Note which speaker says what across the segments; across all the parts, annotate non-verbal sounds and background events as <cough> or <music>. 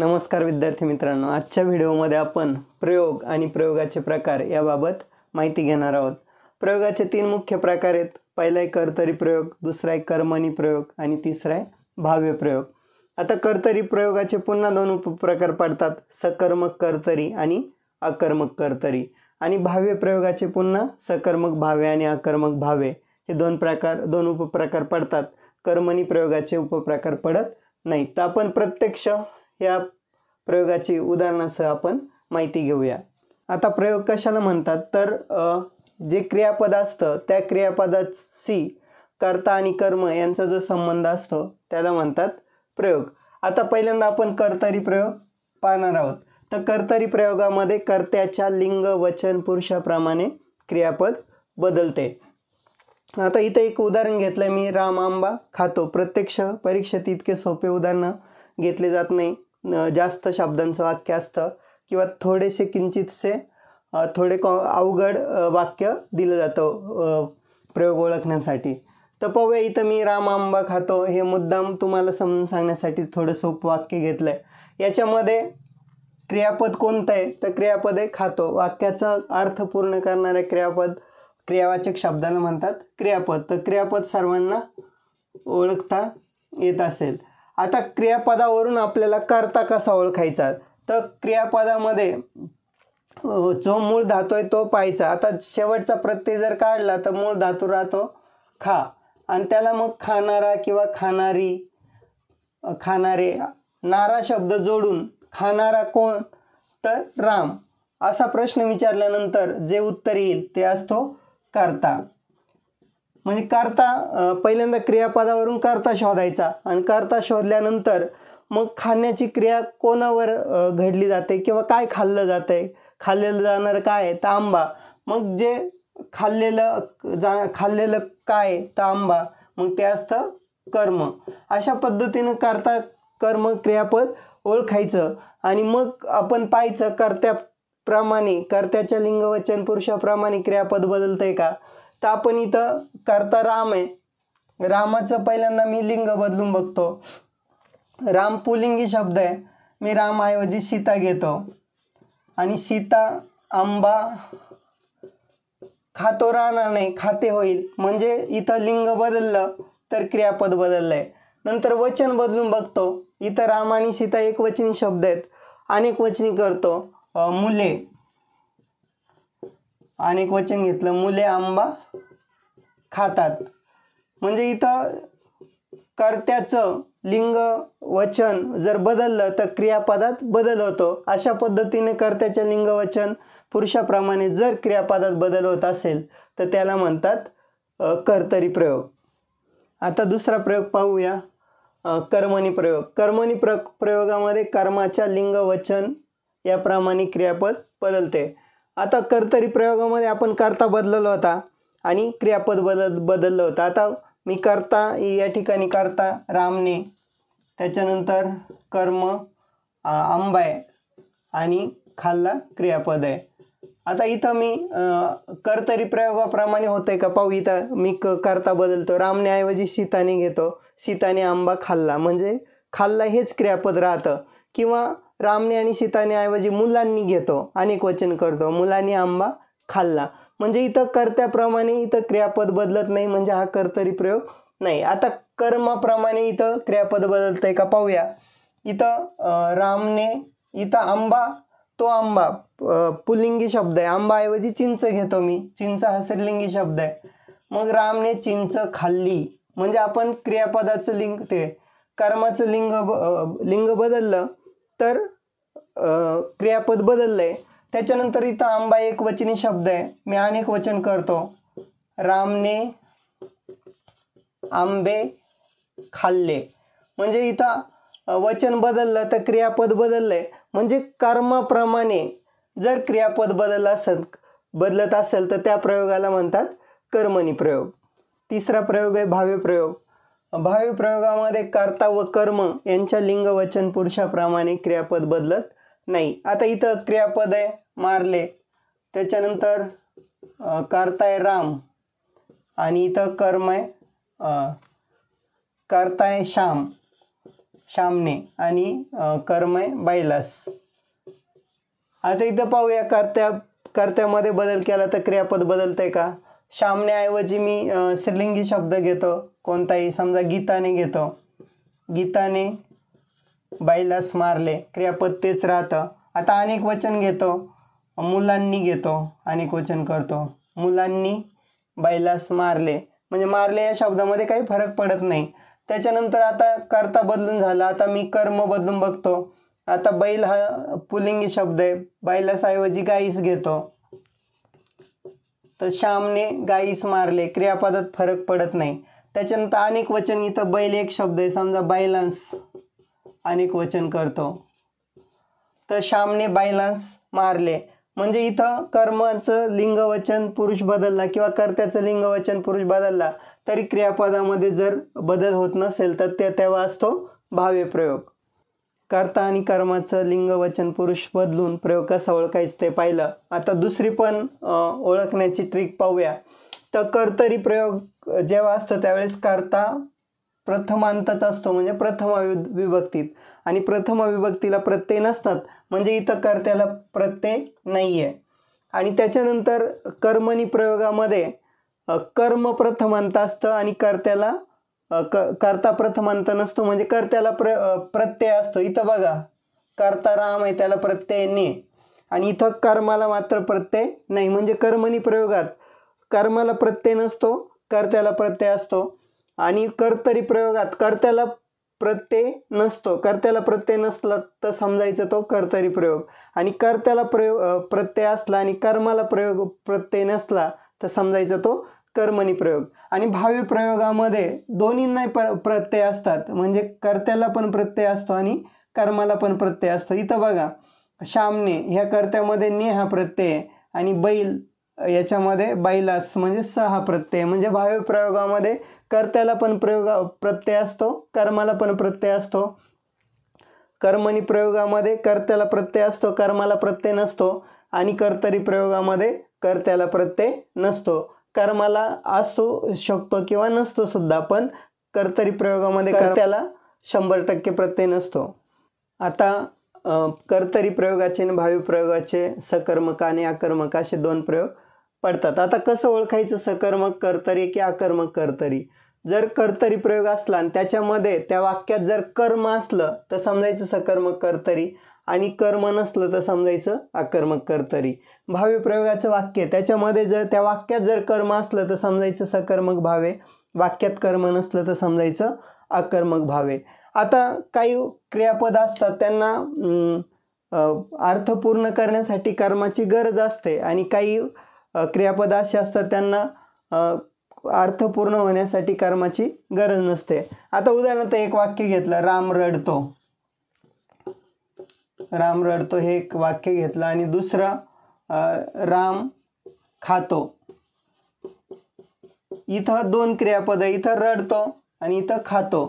Speaker 1: नमस्कार विद्यार्थी मित्रांनो आजच्या व्हिडिओमध्ये आपण प्रयोग आणि प्रयोगाचे प्रकार याबाबत माहिती घेणार आहोत प्रयोगाचे तीन मुख्य प्रकार आहेत पहिला आहे कर्तरी प्रयोग दुसरा आहे कर्मणी प्रयोग आणि तिसरा आहे भाव्य प्रयोग आता कर्तरी प्रयोगाचे पुन्हा दोन उपप्रकार पडतात सकर्मक कर्तरी आणि अकर्मक कर्तरी आणि भाव्य प्रयोगाचे पुन्हा सकर्मक भावे आणि अकर्मक भावे हे दोन प्रकार दोन उपप्रकार पडतात कर्मणी प्रयोगाचे उपप्रकार पडत नाही तर आपण प्रत्यक्ष या प्रयोगाची उदाहरणासह आपण माहिती घेऊया आता प्रयोग कशाला म्हणतात तर जे क्रियापद असतं त्या क्रियापदाशी कर्ता आणि कर्म यांचा जो संबंध असतो त्याला म्हणतात प्रयोग आता पहिल्यांदा आपण कर्तरी प्रयोग पाहणार आहोत तर कर्तरी प्रयोगामध्ये कर्त्याच्या लिंग वचन पुरुषाप्रमाणे क्रियापद बदलते आता इथं एक उदाहरण घेतलं मी राम आंबा खातो प्रत्यक्ष परीक्षेत इतके सोपे उदाहरणं घेतले जात नाही जास्त शब्दांचं वाक्य असतं किंवा थोडेसे किंचितसे थोडे कॉ अवघड वाक्य दिलं जातं प्रयोग ओळखण्यासाठी तर पवे इथं मी राम आंबा खातो हे मुद्दाम तुम्हाला समजून सांगण्यासाठी थोडं सोपं वाक्य घेतलं आहे याच्यामध्ये क्रियापद कोणतं आहे तर क्रियापद आहे खातो वाक्याचा अर्थ पूर्ण करणारे क्रियापद क्रियावाचक शब्दाला म्हणतात क्रियापद तर क्रियापद सर्वांना ओळखता येत असेल आता क्रियापदावरून आपल्याला कर्ता कसा ओळखायचा तर क्रियापदामध्ये जो मूळ धातू आहे तो पाहायचा आता शेवटचा प्रत्यय जर काढला तर मूळ धातू राहतो खा आणि त्याला मग खाणारा किंवा खाणारी खाणारे नारा शब्द जोडून खाणारा कोण तर राम असा प्रश्न विचारल्यानंतर जे उत्तर येईल ते असतो कर्ता म्हणजे करता पहिल्यांदा क्रियापदावरून करता शोधायचा आणि करता शोधल्यानंतर मग खाण्याची क्रिया कोणावर घडली जाते किंवा काय खाल्लं जातं आहे खाल्लेलं जाणारं काय तर आंबा मग जे खाल्लेलं जा खाल्लेलं काय तर आंबा मग ते असतं कर्म अशा पद्धतीनं करता कर्म क्रियापद ओळखायचं आणि मग आपण पाहायचं कर्त्याप्रमाणे कर्त्याच्या लिंगवचन पुरुषाप्रमाणे क्रियापद बदलतंय का आपण इथं करता राम आहे रामाचं पहिल्यांदा मी लिंग बदलून बघतो राम पुलिंगी शब्द आहे मी रामाऐवजी सीता घेतो आणि सीता आंबा खातो राहणार नाही खाते होईल म्हणजे इथं लिंग बदललं तर क्रियापद बदललं आहे नंतर वचन बदलून बघतो इथं राम आणि सीता एकवचनी शब्द आहेत अनेक वचनी करतो मुले आणि वचन घेतलं मुले आंबा खातात म्हणजे इथं कर्त्याचं लिंग वचन जर बदललं तर क्रियापदात बदल होतो अशा पद्धतीने कर्त्याच्या लिंग वचन पुरुषाप्रमाणे जर क्रियापदात बदल होत असेल तर त्याला म्हणतात कर्तरी प्रयोग आता दुसरा प्रयोग पाहूया कर्मणी प्रयोग कर्मणी प्र प्रयोगामध्ये कर्माच्या लिंग वचन याप्रमाणे क्रियापद बदलते आता कर्तरी प्रयोगामध्ये आपण कर्ता बदलला होता आणि क्रियापद बदल बदललं होतं आता मी कर्ता या ठिकाणी करता रामने त्याच्यानंतर कर्म आहे आणि खाल्ला क्रियापद आहे आता इथं मी कर्तरी प्रयोगाप्रमाणे होतं आहे का पाहू इथं मी क करता बदलतो रामने ऐवजी सीताने घेतो सीताने आंबा खाल्ला म्हणजे खाल्ला हेच क्रियापद राहतं किंवा रामने आणि सीताने ऐवजी मुलांनी घेतो अनेक वचन करतो मुलांनी आंबा खाल्ला म्हणजे इथं कर्त्याप्रमाणे इथं क्रियापद बदलत नाही म्हणजे हा कर्तरी प्रयोग नाही आता कर्माप्रमाणे इथं क्रियापद बदलत आहे का पाहूया इथं रामने इथं आंबा तो आंबा पुलिंगी शब्द आहे आंबाऐवजी चिंच घेतो मी चिंच हा स्त्रीलिंगी शब्द आहे मग रामने चिंच खाल्ली म्हणजे आपण क्रियापदाचं लिंग ते कर्माचं लिंग ब लिंग बदललं तर क्रियापद बदललंय त्याच्यानंतर इथं आंबा एक वचनी शब्द आहे मी अनेक वचन करतो रामने आंबे खाल्ले म्हणजे इथं वचन बदललं तर क्रियापद बदललंय म्हणजे कर्माप्रमाणे जर क्रियापद बदललं बदलत असेल तर त्या प्रयोगाला म्हणतात कर्मणी प्रयोग तिसरा प्रयोग आहे भावे प्रयोग भावे प्रयोगामध्ये कर्ता व कर्म यांच्या लिंगवचन पुरुषाप्रमाणे क्रियापद बदलत नाही आता इथं क्रियापद आहे मारले त्याच्यानंतर करताय राम आणि इथं कर्म आहे करताय श्याम श्यामने आणि कर्म आहे बायलास आता इथं पाहूया कर्त्या कर्त्यामध्ये बदल केला तर क्रियापद बदलतंय का श्यामनेऐवजी मी श्रीलिंगी शब्द घेतो कोणताही समजा गीताने घेतो गीताने बाईलाच मारले क्रियापद तेच राहतं आता अनेक वचन घेतो मुलांनी घेतो अनेक वचन करतो मुलांनी बाईलास मारले म्हणजे मारले या शब्दामध्ये काही फरक पडत नाही त्याच्यानंतर आता कर्ता बदलून झाला आता मी कर्म बदलून बघतो आता बैल हा पुलिंगी शब्द आहे ऐवजी गाईस घेतो तर श्यामने गाईस मारले क्रियापदात फरक पडत नाही त्याच्यानंतर अनेक वचन इथं बैल एक शब्द आहे समजा बैलांस अनेक वचन करतो तर श्यामने बायलांस मारले म्हणजे इथं कर्माचं लिंगवचन पुरुष बदलला किंवा कर्त्याचं लिंगवचन पुरुष बदलला तरी क्रियापदामध्ये जर बदल होत नसेल तर ते तेव्हा असतो भाव्य प्रयोग कर्ता आणि कर्माचं लिंगवचन पुरुष बदलून प्रयोग कसा ओळखायचं ते पाहिलं आता दुसरी पण ओळखण्याची ट्रिक पाहूया तर कर्तरी प्रयोग जेव्हा असतो त्यावेळेस कर्ता प्रथमांतच असतो म्हणजे प्रथम विभक्तीत आणि प्रथम विभक्तीला प्रत्यय नसतात म्हणजे इथं कर्त्याला प्रत्यय नाही आहे आणि त्याच्यानंतर कर्मणी प्रयोगामध्ये कर्म प्रथमांत असतं आणि कर्त्याला क कर्ता प्रथमांत नसतो म्हणजे कर्त्याला प्र प्रत्यय असतो इथं बघा कर्ता राम आहे त्याला प्रत्यय ने आणि इथं कर्माला मात्र प्रत्यय नाही म्हणजे कर्मणी प्रयोगात कर्माला प्रत्यय नसतो कर्त्याला प्रत्यय असतो आणि कर्तरी प्रयोगात कर्त्याला प्रत्यय नसतो कर्त्याला प्रत्यय नसला तर समजायचं तो कर्तरी प्रयोग आणि कर्त्याला प्रयोग प्रत्यय असला आणि कर्माला प्रयोग प्रत्यय नसला तर समजायचा तो कर्मणी प्रयोग आणि भावी प्रयोगामध्ये दोन्हींनाही प्र प्रत्यय असतात म्हणजे कर्त्याला पण प्रत्यय असतो आणि कर्माला पण प्रत्यय असतो इथं बघा श्यामने ह्या कर्त्यामध्ये ने हा प्रत्यय आणि बैल याच्यामध्ये बैलास म्हणजे सहा प्रत्यय म्हणजे भावी प्रयोगामध्ये कर्त्याला पण प्रयोग प्रत्यय असतो कर्माला पण प्रत्यय असतो कर्मणी प्रयोगामध्ये कर्त्याला प्रत्यय असतो कर्माला प्रत्यय नसतो आणि कर्तरी प्रयोगामध्ये कर्त्याला प्रत्यय नसतो कर्माला असू शकतो किंवा नसतो सुद्धा पण कर्तरी प्रयोगामध्ये कर्त्याला शंभर टक्के प्रत्यय नसतो आता कर्तरी प्रयोगाचे आणि भावी प्रयोगाचे सकर्मक आणि आकर्मक असे दोन प्रयोग पडतात आता कसं ओळखायचं सकर्मक कर्तरी की आकर्मक कर्तरी जर कर्तरी प्रयोग असला आणि त्याच्यामध्ये त्या वाक्यात जर कर्म असलं तर समजायचं सकर्मक कर्तरी आणि कर्म नसलं तर समजायचं आकर्मक कर्तरी भावे प्रयोगाचं वाक्य त्याच्यामध्ये जर त्या वाक्यात जर कर्म असलं तर समजायचं सकर्मक भावे वाक्यात कर्म नसलं तर समजायचं आकर्मक भावे आता काही क्रियापद असतात त्यांना अर्थ पूर्ण करण्यासाठी कर्माची गरज असते आणि काही क्रियापद असे असतात त्यांना अर्थ पूर्ण होण्यासाठी कर्माची गरज नसते आता उदाहरणार्थ एक वाक्य घेतलं राम रडतो राम रडतो हे एक वाक्य घेतलं आणि दुसरं राम खातो इथं दोन क्रियापद इथं रडतो आणि इथं खातो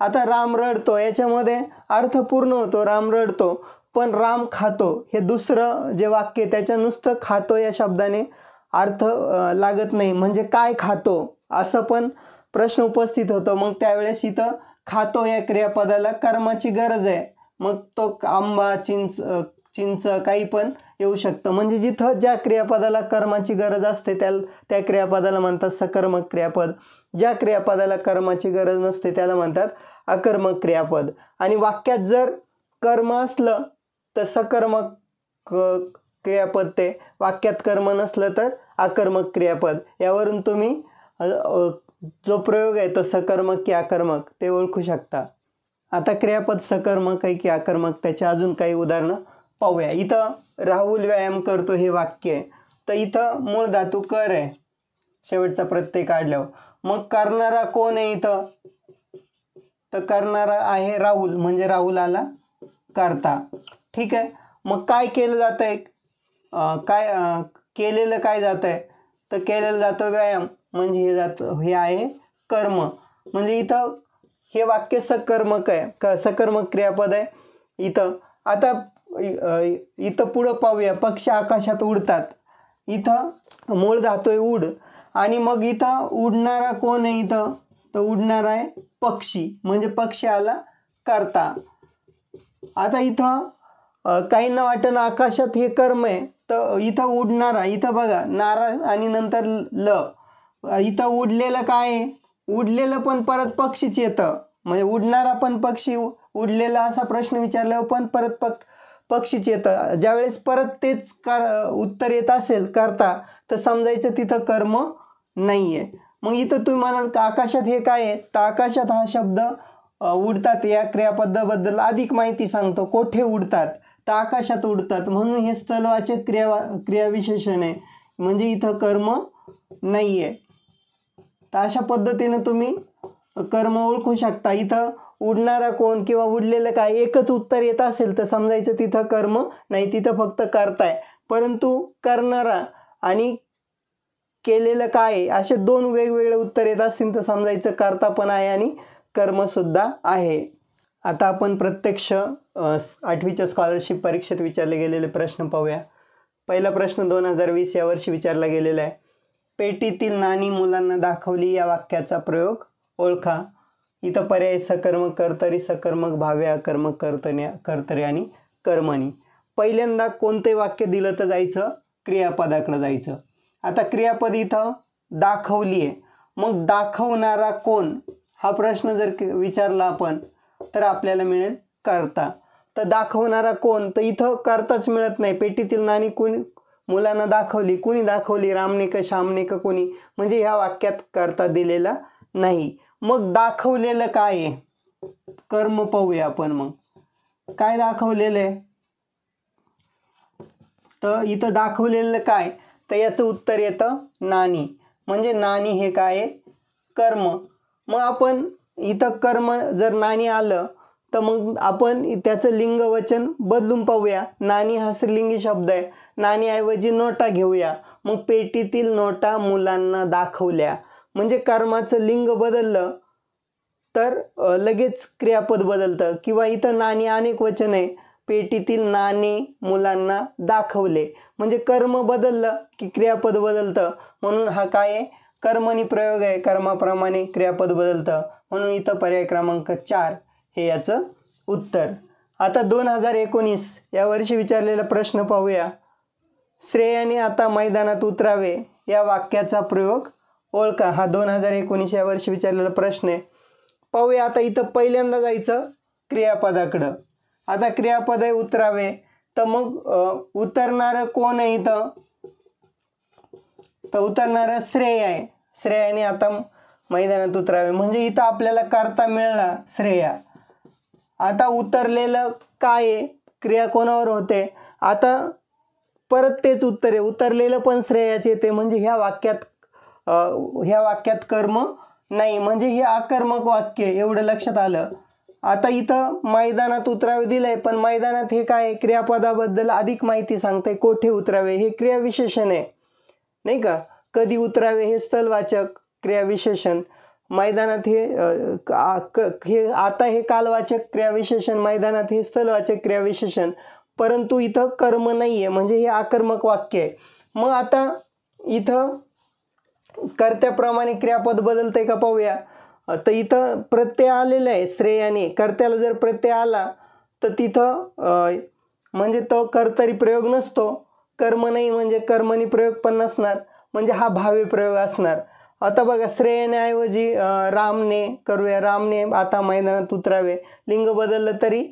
Speaker 1: आता राम रडतो याच्यामध्ये अर्थ पूर्ण होतो राम रडतो पण राम खातो हे दुसरं जे वाक्य त्याच्या नुसतं खातो या शब्दाने अर्थ लागत नाही म्हणजे काय खातो असं पण प्रश्न उपस्थित होतो मग त्यावेळेस इथं खातो या क्रियापदाला कर्माची गरज आहे मग तो आंबा चिंच चिंच काही पण येऊ शकतं म्हणजे जिथं ज्या क्रियापदाला कर्माची गरज असते त्या त्या क्रियापदाला म्हणतात सकर्मक क्रियापद ज्या क्रियापदाला कर्माची गरज नसते त्याला म्हणतात अकर्मक क्रियापद आणि वाक्यात जर कर्म असलं तर सकर्मक क्रियापद ते वाक्यात कर्म नसलं तर आकर्मक क्रियापद यावरून तुम्ही जो प्रयोग आहे तो सकर्मक की आकर्मक ते ओळखू शकता आता क्रियापद सकर्मक आहे की आकर्मक त्याच्या अजून काही उदाहरणं पाहूया इथं राहुल व्यायाम करतो हे वाक्य आहे तर इथं मूळ धातू कर आहे शेवटचा प्रत्यय काढल्यावर मग करणारा कोण आहे इथं तर करणारा आहे राहुल म्हणजे राहुल आला करता ठीक आहे मग काय केलं जात एक काय केलेलं काय जात आहे तर केलेलं जातं व्यायाम म्हणजे हे जात हे आहे कर्म म्हणजे इथं हे वाक्य सकर्मक आहे क सकर्मक क्रियापद आहे इथं आता इथं पुढं पाहूया पक्ष आकाशात उडतात इथं मूळ धातोय उड आणि मग इथं उडणारा कोण आहे इथं तर उडणारा आहे पक्षी म्हणजे पक्षी आला करता आता इथं काहींना वाटण आकाशात हे कर्म आहे तर इथं उडणारा इथं बघा नारा आणि नंतर ल इथं उडलेलं काय आहे उडलेलं पण परत पक्षीच येतं म्हणजे उडणारा पण पक्षी उडलेला असा प्रश्न विचारला पण परत पक पक्षीच येतं ज्यावेळेस परत तेच कर उत्तर येत असेल करता तर समजायचं तिथं कर्म नाही आहे मग इथं तुम्ही म्हणाल का आकाशात हे काय आहे तर आकाशात हा शब्द उडतात या क्रियापदाबद्दल अधिक माहिती सांगतो कोठे उडतात तर आकाशात उडतात म्हणून हे स्थलवाचक क्रिया क्रियाविशेषण आहे म्हणजे इथं कर्म नाही आहे तर अशा पद्धतीनं तुम्ही कर्म ओळखू शकता इथं उडणारा कोण किंवा उडलेलं काय एकच उत्तर येत असेल तर समजायचं तिथं कर्म नाही तिथं फक्त करताय परंतु करणारा आणि केलेलं काय असे दोन वेगवेगळे उत्तर येत असतील तर समजायचं करता पण आहे आणि कर्मसुद्धा आहे आता आपण प्रत्यक्ष आठवीच्या स्कॉलरशिप परीक्षेत विचारले गेलेले प्रश्न पाहूया पहिला प्रश्न दोन हजार वीस या वर्षी विचारला गेलेला आहे पेटीतील नाणी मुलांना दाखवली या वाक्याचा प्रयोग ओळखा इथं पर्याय सकर्मक कर्तरी सकर्मक भावे अकर्मक कर्तन्या कर्तरी आणि कर्मणी पहिल्यांदा कोणते वाक्य दिलं तर जायचं क्रियापदाकडं जायचं आता क्रियापद इथं दाखवली आहे मग दाखवणारा कोण हा प्रश्न जर विचारला आपण तर आपल्याला मिळेल करता तर दाखवणारा कोण तर इथं करताच मिळत नाही पेटीतील नाणी कोणी मुलांना दाखवली कुणी दाखवली रामने का श्यामने का कोणी म्हणजे ह्या वाक्यात करता दिलेला नाही मग दाखवलेलं काय आहे कर्म पाहूया आपण मग काय दाखवलेलं आहे तर इथं दाखवलेलं काय तर याचं उत्तर येतं नाणी म्हणजे नाणी हे काय आहे कर्म मग आपण इथं कर्म जर नाणी आलं तर मग आपण त्याचं लिंगवचन बदलून पाहूया नाणी हा स्त्रीलिंगी शब्द आहे नाणीऐवजी नोटा घेऊया मग पेटीतील नोटा मुलांना दाखवल्या म्हणजे कर्माचं लिंग बदललं तर लगेच क्रियापद बदलतं किंवा इथं नाणी अनेक वचन आहे पेटीतील नाणी मुलांना दाखवले म्हणजे कर्म बदललं की क्रियापद बदलतं म्हणून हा काय आहे कर्मनी प्रयोग आहे कर्माप्रमाणे क्रियापद बदलतं म्हणून इथं पर्याय क्रमांक चार हे याचं उत्तर आता दोन हजार एकोणीस या वर्षी विचारलेला प्रश्न पाहूया श्रेयाने आता मैदानात उतरावे या वाक्याचा प्रयोग ओळखा हा दोन हजार एकोणीस या वर्षी विचारलेला प्रश्न आहे पाहूया आता इथं पहिल्यांदा जायचं क्रियापदाकडं आता क्रियापद आहे उतरावे तर मग उतरणारं कोण आहे इथं तर उतरणारं श्रेय आहे श्रेयाने आता मैदानात उतरावे म्हणजे इथं आपल्याला करता मिळाला श्रेया आता उतरलेलं काय आहे क्रिया कोणावर होते आता परत तेच उत्तर आहे उतरलेलं पण श्रेयाचे ते म्हणजे ह्या वाक्यात ह्या वाक्यात कर्म नाही म्हणजे हे आकर्मक वाक्य एवढं लक्षात आलं आता इथं मैदानात उतरावे दिलं आहे पण मैदानात हे काय क्रियापदाबद्दल अधिक माहिती सांगते कोठे उतरावे हे क्रियाविशेषण आहे नाही का कधी उतरावे हे स्थलवाचक क्रियाविशेषण मैदानात हे हे आता हे कालवाचक क्रियाविशेषण मैदानात हे स्थलवाचक क्रियाविशेषण परंतु इथं कर्म नाही आहे म्हणजे हे आक्रमक वाक्य आहे मग आता इथं कर्त्याप्रमाणे क्रियापद बदलतंय का पाहूया तर इथं प्रत्यय आलेलं आहे श्रेयाने कर्त्याला जर प्रत्यय आला तर तिथं म्हणजे तो कर्तरी प्रयोग नसतो कर्म नाही म्हणजे कर्मनी प्रयोग पण नसणार म्हणजे हा भावे प्रयोग असणार आता बघा श्रेयनेऐवजी रामने करूया रामने आता मैदानात उतरावे लिंग बदललं तरी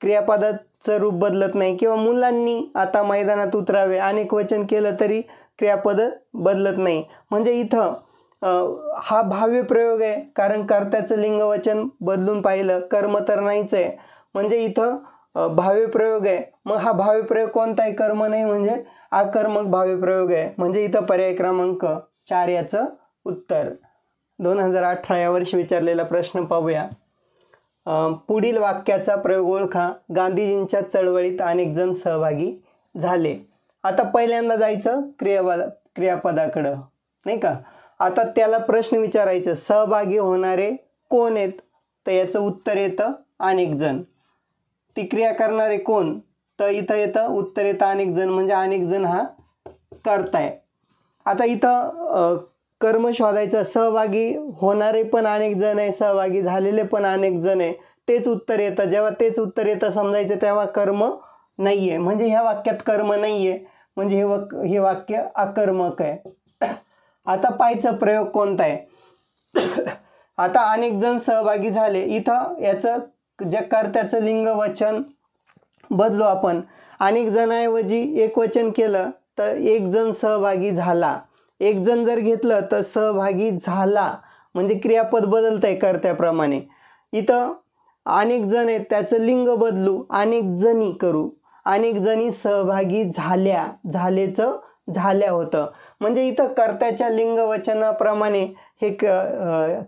Speaker 1: क्रियापदाचं रूप बदलत नाही किंवा मुलांनी आता मैदानात उतरावे अनेक वचन केलं तरी क्रियापद बदलत नाही म्हणजे इथं हा भाव्य प्रयोग आहे कारण कर्त्याचं लिंगवचन बदलून पाहिलं कर्म तर नाहीच आहे म्हणजे इथं भावी प्रयोग आहे मग हा भावी प्रयोग कोणता आहे कर्म नाही म्हणजे आकर्मक भावी प्रयोग आहे म्हणजे इथं पर्याय क्रमांक चार याचं उत्तर दोन हजार अठरा या वर्षी विचारलेला प्रश्न पाहूया पुढील वाक्याचा प्रयोग ओळखा गांधीजींच्या चळवळीत अनेक जण सहभागी झाले आता पहिल्यांदा जायचं क्रियावाद क्रियापदाकडं नाही का आता त्याला प्रश्न विचारायचं सहभागी होणारे कोण आहेत तर याचं उत्तर येतं अनेक जण ती क्रिया करणारे कोण तर इथं येतं उत्तर येतं अनेक जण म्हणजे अनेक जण हा करताय आता इथं कर्म शोधायचं सहभागी होणारे पण अनेक जण आहे सहभागी झालेले पण अनेक जण आहे तेच उत्तर येतं जेव्हा तेच उत्तर येतं समजायचं तेव्हा कर्म नाही आहे म्हणजे ह्या वाक्यात कर्म नाही आहे म्हणजे हे वक हे वाक्य आकर्मक आहे <coughs> आता पायचा प्रयोग कोणता आहे <coughs> आता अनेक जण सहभागी झाले इथं याचं ज्या कर्त्याचं लिंग वचन बदलू आपण अनेक जणांऐवजी एक वचन केलं तर एक जण सहभागी झाला एक जण जर घेतलं तर सहभागी झाला म्हणजे क्रियापद बदलतं आहे कर्त्याप्रमाणे इथं अनेक जण आहेत त्याचं लिंग बदलू अनेक जणी करू अनेक जणी सहभागी झाल्या झाल्याचं झाल्या होतं म्हणजे इथं कर्त्याच्या लिंग वचनाप्रमाणे हे क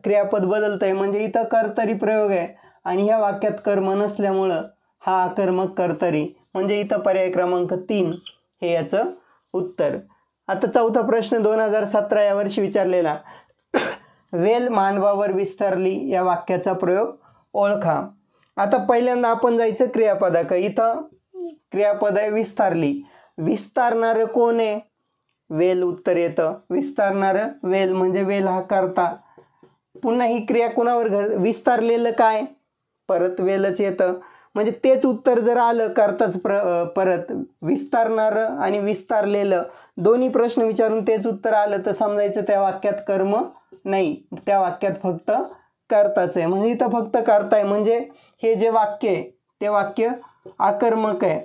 Speaker 1: क्रियापद बदलतं आहे म्हणजे इथं कर्तरी प्रयोग आहे आणि ह्या वाक्यात कर्म नसल्यामुळं हा आकर्मक कर्तरी म्हणजे इथं पर्याय क्रमांक तीन हे याचं उत्तर आता चौथा प्रश्न दोन हजार सतरा या वर्षी विचारलेला वेल मांडवावर विस्तारली या वाक्याचा प्रयोग ओळखा आता पहिल्यांदा आपण जायचं क्रियापदाक इथं क्रियापद आहे विस्तारली विस्तारणारं कोण आहे वेल उत्तर येतं विस्तारणारं वेल म्हणजे वेल हा करता पुन्हा ही क्रिया कोणावर घर विस्तारलेलं काय परत वेलच येतं म्हणजे तेच उत्तर जर आलं करताच प्र परत विस्तारणारं आणि विस्तारलेलं दोन्ही प्रश्न विचारून तेच उत्तर आलं तर समजायचं त्या वाक्यात कर्म नाही त्या वाक्यात फक्त करताच आहे म्हणजे इथं फक्त करताय म्हणजे हे जे वाक्य आहे ते वाक्य आकर्मक आहे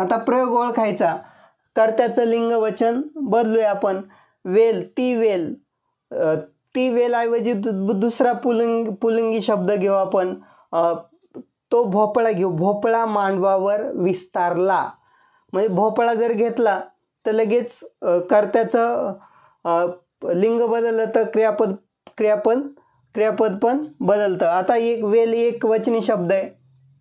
Speaker 1: आता प्रयोग ओळखायचा कर्त्याचं लिंग वचन बदलूया आपण वेल ती वेल ती वेलऐवजी ऐवजी दुसरा पुलिंग पुलिंगी शब्द घेऊ आपण तो भोपळा घेऊ भोपळा मांडवावर विस्तारला म्हणजे भोपळा जर घेतला तर लगेच कर्त्याचं लिंग बदललं तर क्रियापद क्रियापद क्रियापद पण बदलतं आता एक वेली एक वचनी शब्द आहे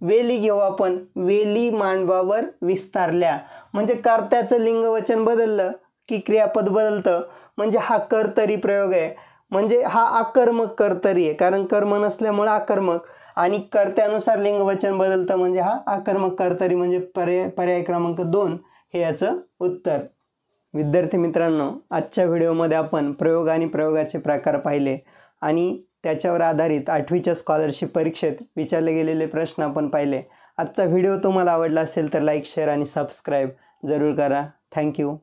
Speaker 1: वेली घेऊ आपण वेली मांडवावर विस्तारल्या म्हणजे कर्त्याचं लिंग वचन बदललं की क्रियापद बदलतं म्हणजे हा कर्तरी प्रयोग आहे म्हणजे हा आकर्मक कर्तरी आहे कारण कर्म नसल्यामुळं आकर्मक आणि कर्त्यानुसार लिंगवचन बदलतं म्हणजे हा आक्रमक कर्तरी म्हणजे पर्याय पर्याय क्रमांक दोन हे याचं उत्तर विद्यार्थी मित्रांनो आजच्या व्हिडिओमध्ये आपण प्रयोग आणि प्रयोगाचे प्रकार पाहिले आणि त्याच्यावर आधारित आठवीच्या स्कॉलरशिप परीक्षेत विचारले गेलेले प्रश्न आपण पाहिले आजचा व्हिडिओ तुम्हाला आवडला असेल तर लाईक शेअर आणि सबस्क्राईब जरूर करा थँक्यू